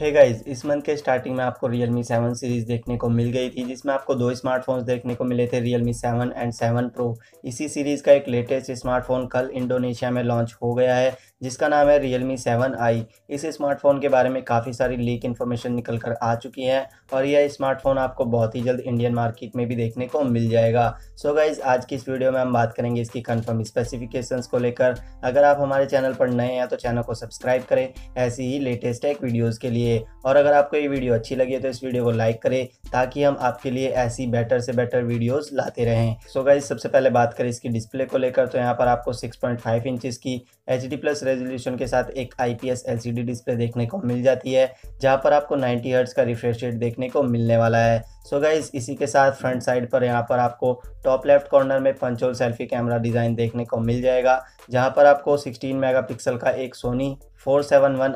है गाइज इस मंथ के स्टार्टिंग में आपको रियल मी सेवन सीरीज़ देखने को मिल गई थी जिसमें आपको दो स्मार्टफोन्स देखने को मिले थे Realme seven and seven pro इसी सीरीज़ का एक लेटेस्ट स्मार्टफोन कल इंडोनेशिया में लॉन्च हो गया है जिसका नाम है रियल मी सेवन आई इस स्मार्टफोन के बारे में काफ़ी सारी लीक इन्फॉर्मेशन निकल कर आ चुकी है और यह स्मार्टफोन आपको बहुत ही जल्द इंडियन मार्केट में भी देखने को मिल जाएगा सो so गाइज़ आज की इस वीडियो में हम बात करेंगे इसकी कन्फर्म स्पेसिफिकेशंस को लेकर अगर आप हमारे चैनल पर नए हैं तो चैनल को सब्सक्राइब करें ऐसी ही लेटेस्ट एक वीडियोज़ के लिए लिए और अगर आपको ये वीडियो अच्छी लगी है तो इस वीडियो को लाइक करें ताकि हम आपके लिए ऐसी बेटर से बेटर वीडियोस लाते रहें सो गाइज सबसे पहले बात करें इसकी डिस्प्ले को लेकर तो यहाँ पर आपको 6.5 पॉइंट इंचज़ की एच डी प्लस रेजोल्यूशन के साथ एक I P S L C D display देखने को मिल जाती है जहाँ पर आपको नाइन्टी हर्ट्स का रिफ्रेश रेट देखने को मिलने वाला है सो so गाइज इसी के साथ फ्रंट साइड पर यहाँ पर आपको टॉप लेफ्ट कॉर्नर में पंचोल सेल्फी कैमरा डिज़ाइन देखने को मिल जाएगा जहाँ पर आपको 16 मेगापिक्सल का एक सोनी 471 सेवन वन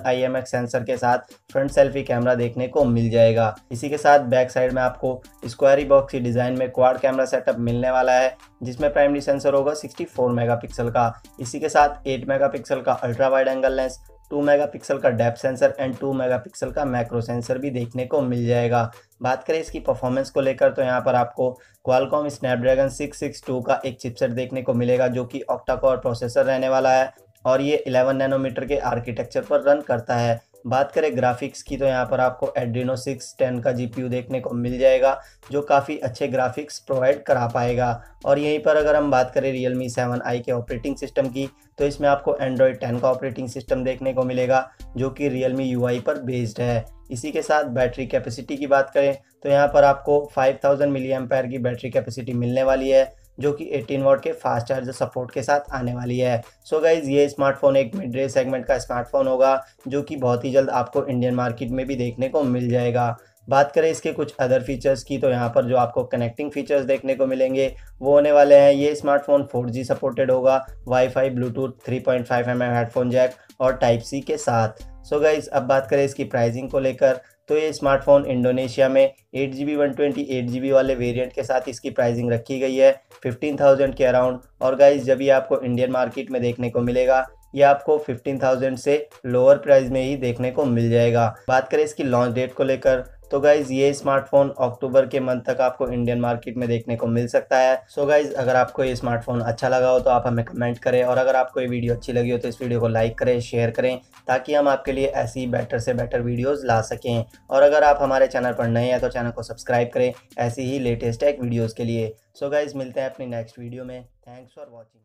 सेंसर के साथ फ्रंट सेल्फी कैमरा देखने को मिल जाएगा इसी के साथ बैक साइड में आपको स्क्वायरी बॉक्स की डिज़ाइन में क्वाड कैमरा सेटअप मिलने वाला है जिसमें प्राइमरी सेंसर होगा 64 मेगापिक्सल का इसी के साथ 8 मेगापिक्सल का ultra wide angle lens two megapixel का depth sensor and two megapixel का मैक्रो सेंसर भी देखने को मिल जाएगा बात करें इसकी परफॉर्मेंस को लेकर तो यहाँ पर आपको क्वालकॉम स्नैपड्रैगन 662 का एक चिपसेट देखने को मिलेगा जो कि ऑक्टा कोर प्रोसेसर रहने वाला है और ये 11 नैनोमीटर के आर्किटेक्चर पर रन करता है बात करें ग्राफिक्स की तो यहाँ पर आपको एड्रीनो सिक्स टेन का जी देखने को मिल जाएगा जो काफ़ी अच्छे ग्राफिक्स प्रोवाइड करा पाएगा और यहीं पर अगर हम बात करें रियल मी सेवन आई के ऑपरेटिंग सिस्टम की तो इसमें आपको एंड्रॉयड टेन का ऑपरेटिंग सिस्टम देखने को मिलेगा जो कि रियल मी यू पर बेस्ड है इसी के साथ बैटरी कैपेसिटी की बात करें तो यहाँ पर आपको 5000 थाउजेंड की बैटरी कैपेसिटी मिलने वाली है जो कि 18 वॉट के फास्ट चार्जर सपोर्ट के साथ आने वाली है सो so गाइज़ ये स्मार्टफोन एक मिड रेंज सेगमेंट का स्मार्टफोन होगा जो कि बहुत ही जल्द आपको इंडियन मार्केट में भी देखने को मिल जाएगा बात करें इसके कुछ अदर फीचर्स की तो यहाँ पर जो आपको कनेक्टिंग फीचर्स देखने को मिलेंगे वो होने वाले हैं ये स्मार्टफोन 4G सपोर्टेड होगा wifi bluetooth 3.5 point mm headphone jack और टाइप सी के साथ सो so गाइज अब बात करें इसकी प्राइसिंग को लेकर तो ये स्मार्टफोन इंडोनेशिया में eight G B one twenty eight वाले वेरिएंट के साथ इसकी प्राइसिंग रखी गई है फिफ्टीन थाउजेंड के अराउंड और गाइज जब ये आपको इंडियन मार्केट में देखने को मिलेगा ये आपको 15,000 से लोअर प्राइस में ही देखने को मिल जाएगा बात करें इसकी लॉन्च डेट को लेकर तो गाइज ये स्मार्टफोन अक्टूबर के मंथ तक आपको इंडियन मार्केट में देखने को मिल सकता है सो so गाइज अगर आपको ये स्मार्टफोन अच्छा लगा हो तो आप हमें कमेंट करें और अगर आपको ये वीडियो अच्छी लगी हो तो इस वीडियो को लाइक करें शेयर करें ताकि हम आपके लिए ऐसी बेटर से बेटर वीडियोज़ ला सकें और अगर आप हमारे चैनल पर नए हैं तो चैनल को सब्सक्राइब करें ऐसी ही लेटेस्ट टेक वीडियोज़ के लिए सो so गाइज मिलते हैं अपनी नेक्स्ट वीडियो में थैंक्स फॉर वॉचिंग